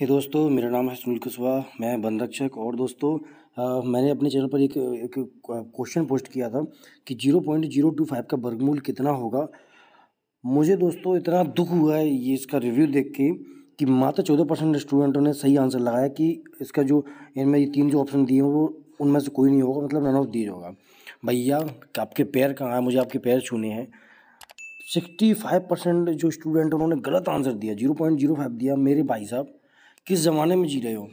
हे दोस्तों मेरा नाम है सुनील कुशवाहा मैं वन रक्षक और दोस्तों आ, मैंने अपने चैनल पर एक एक क्वेश्चन पोस्ट किया था कि zero point zero two five का वर्गमूल कितना होगा मुझे दोस्तों इतना दुख हुआ है ये इसका रिव्यू देख के कि मात्र चौदह परसेंट स्टूडेंटों ने सही आंसर लगाया कि इसका जो इनमें ये तीन जो ऑप्शन दिए हैं वो उनमें से कोई नहीं होगा मतलब नन ऑफ दीज होगा भैया आपके पैर कहाँ है मुझे आपके पैर छूने हैं सिक्सटी फाइव परसेंट जो स्टूडेंट उन्होंने गलत आंसर दिया जीरो पॉइंट जीरो फाइव दिया मेरे भाई साहब किस ज़माने में जी रहे हो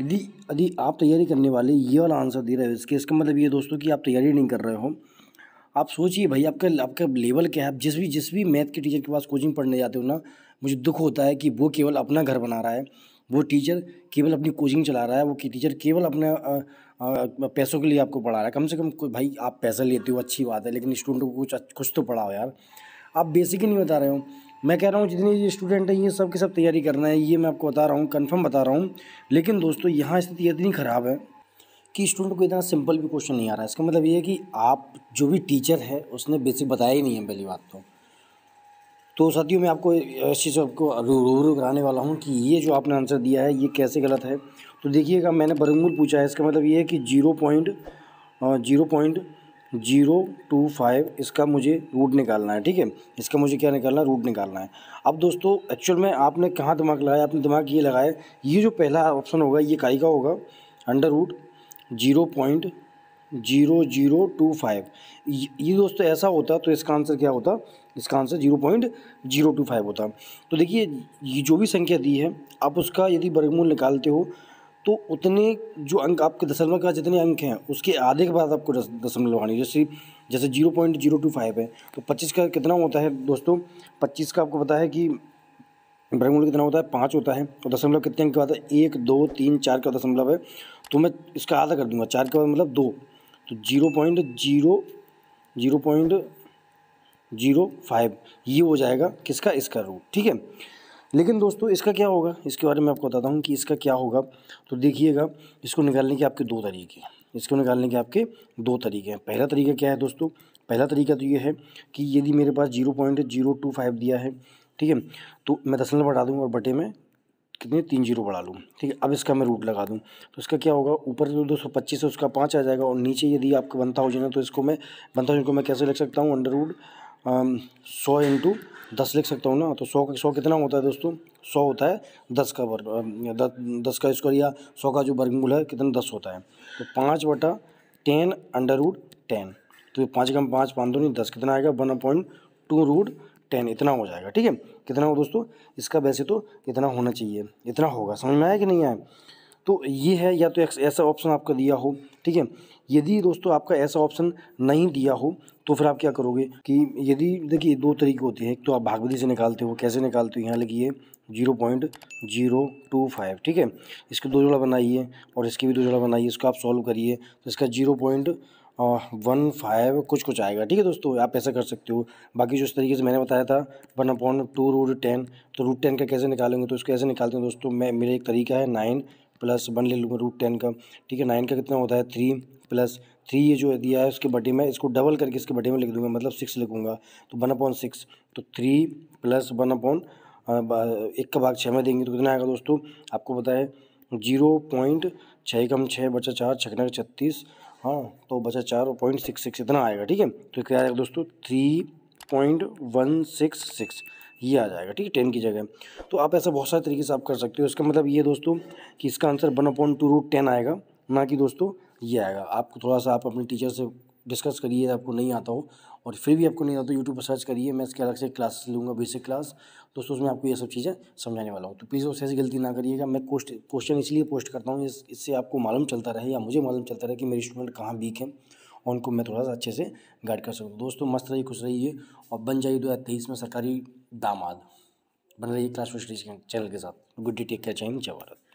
यदि यदि आप तैयारी करने वाले ये वाला आंसर दे रहे हो इसके इसका मतलब ये दोस्तों कि आप तैयारी नहीं कर रहे हो आप सोचिए भाई आपका आपका लेवल क्या है आप जिस भी जिस भी मैथ के टीचर के पास कोचिंग पढ़ने जाते हो ना मुझे दुख होता है कि वो केवल अपना घर बना रहा है वो टीचर केवल अपनी कोचिंग चला रहा है वो टीचर केवल अपने पैसों के लिए आपको पढ़ा रहा है कम से कम भाई आप पैसा लेते हो अच्छी बात है लेकिन स्टूडेंट को कुछ कुछ तो पढ़ाओ यार आप बेसिक ही नहीं बता रहे हो मैं कह रहा हूँ जितने ये स्टूडेंट हैं ये सब की सब तैयारी करना है ये मैं आपको बता रहा हूँ कन्फर्म बता रहा हूँ लेकिन दोस्तों यहाँ स्थिति इतनी ख़राब है कि स्टूडेंट को इतना सिंपल भी क्वेश्चन नहीं आ रहा है इसका मतलब ये है कि आप जो भी टीचर है उसने बेसिक बताया ही नहीं है पहली बात तो तो साथियों मैं आपको इस चीज़ आपको रूबरू कराने वाला हूँ कि ये जो आपने आंसर दिया है ये कैसे गलत है तो देखिएगा मैंने बरंगुल पूछा है इसका मतलब ये है कि zero point zero point zero two five इसका मुझे रूट निकालना है ठीक है इसका मुझे क्या निकालना है रूट निकालना है अब दोस्तों एक्चुअल में आपने कहाँ दिमाग लगाया आपने दिमाग ये लगाया ये जो पहला ऑप्शन होगा ये काई का होगा under root zero point zero zero two five ये दोस्तों ऐसा होता तो इसका आंसर क्या होता इसका answer zero point zero two five होता तो देखिए ये जो भी संख्या दी है आप उसका यदि वर्गमूल निकालते हो तो उतने जो अंक आपके दशमलव का जितने अंक हैं उसके आधे के बाद आपको दशमलव लगाने जैसे जैसे zero point zero two five है तो पच्चीस का कितना होता है दोस्तों पच्चीस का आपको पता है कि ब्रह्मूल कितना होता है पाँच होता है और दशमलव कितने अंक का बाद है एक दो तीन चार का दशमलव है तो मैं इसका आधा कर दूंगा चार के बाद मतलब दो तो zero point zero zero point zero five ये हो जाएगा किसका इसका रूट ठीक है लेकिन दोस्तों इसका क्या होगा इसके बारे में आपको बताता हूँ कि इसका क्या होगा तो देखिएगा इसको निकालने के आपके दो तरीके हैं इसको निकालने के आपके दो तरीके हैं पहला तरीका क्या है दोस्तों पहला तरीका तो ये है कि यदि मेरे पास zero point zero two five दिया है ठीक है तो मैं दस बढ़ा दूँ और बटे में कितने तीन जीरो बढ़ा लूँ ठीक है अब इसका मैं रूट लगा दूँ तो इसका क्या होगा ऊपर जो दो सौ पच्चीस है उसका पाँच आ जाएगा और नीचे यदि आपका वन थाउजेंड है तो इसको मैं वन थाउजेंड को मैं कैसे लिख सकता हूँ अंडर रूट सौ इंटू दस लिख सकता हूँ ना तो सौ का सौ कितना होता है दोस्तों सौ होता है दस का वर्ग दस का स्क्वायर या सौ का जो वर्गमूल है कितना दस होता है तो पाँच बटा टेन अंडर रूट टेन तो ये पाँच का पाँच पाँच दो नहीं दस कितना आएगा one point two root ten इतना हो जाएगा ठीक है कितना हो दोस्तों इसका वैसे तो इतना होना चाहिए इतना होगा समझ में आया कि नहीं आया तो ये है या तो ऐसा ऑप्शन आपका दिया हो ठीक है यदि दोस्तों आपका ऐसा ऑप्शन नहीं दिया हो तो फिर आप क्या करोगे कि यदि देखिए दो तरीके होते हैं एक तो आप भागवती से निकालते हो कैसे निकालते हो यहाँ लिखिए zero point zero two five ठीक है इसके दो जोड़ा बनाइए और इसके भी दो जोड़ा बनाइए इसको आप सॉल्व करिए तो इसका जीरो पॉइंट वन फाइव कुछ कुछ आएगा ठीक है दोस्तों आप ऐसा कर सकते हो बाकी जो इस तरीके से मैंने बताया था one upon two root ten तो रूट टेन का कैसे निकालेंगे तो इसको कैसे निकालते हैं दोस्तों मैं मेरा एक तरीका है नाइन प्लस वन ले लूँगा रूट टेन का ठीक है नाइन का कितना होता है थ्री प्लस थ्री ये जो दिया है उसके बटे में इसको डबल करके इसके बटे में लिख दूंगा मतलब सिक्स लिखूंगा तो वन अपॉन सिक्स तो थ्री प्लस वन अपॉन एक का भाग छः में देंगे तो कितना आएगा दोस्तों आपको पता है जीरो पॉइंट छः कम छः बचा चार छकना का छत्तीस हाँ तो बचा चार पॉइंट सिक्स सिक्स इतना आएगा ठीक है तो क्या आएगा दोस्तों three point one six six ये आ जाएगा ठीक है टेन की जगह तो आप ऐसा बहुत सारे तरीके से आप कर सकते हो इसका मतलब ये दोस्तों कि इसका answer one upon two root ten आएगा ना कि दोस्तों ये आएगा आपको थोड़ा सा आप अपने टीचर से डिस्कस करिए आपको नहीं आता हो और फिर भी आपको नहीं आता तो यूट्यूब पर सर्च करिए मैं इसके अलग से क्लासेस लूँगा बेसिक क्लास दोस्तों उसमें आपको ये सब चीज़ें समझाने वाला हूँ तो प्लीज़ उससे ऐसी गलती ना करिएगा मैं कोस्ट क्वेश्चन इसलिए पोस्ट करता हूँ इससे आपको मालूम चलता रहे या मुझे मालूम चलता रहे कि मेरे स्टूडेंट कहाँ वीक हैं और उनको मैं थोड़ा सा अच्छे से गाइड कर सकूँ दोस्तों मस्त रहिए खुश रहिए और बन जाइए दो हज़ार तेईस में सरकारी दामाद बन रही क्लास फर्स्ट चैनल के साथ गुड डे टेक केयर चाहिए नीचे भारत